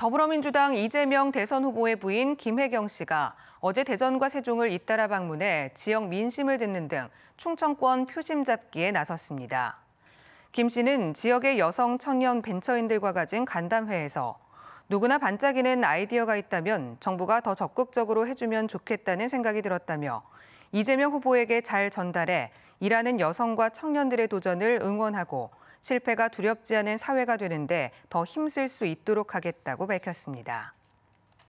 더불어민주당 이재명 대선 후보의 부인 김혜경 씨가 어제 대전과 세종을 잇따라 방문해 지역 민심을 듣는 등 충청권 표심 잡기에 나섰습니다. 김 씨는 지역의 여성 청년 벤처인들과 가진 간담회에서 누구나 반짝이는 아이디어가 있다면 정부가 더 적극적으로 해주면 좋겠다는 생각이 들었다며 이재명 후보에게 잘 전달해 일하는 여성과 청년들의 도전을 응원하고 실패가 두렵지 않은 사회가 되는데 더 힘쓸 수 있도록 하겠다고 밝혔습니다.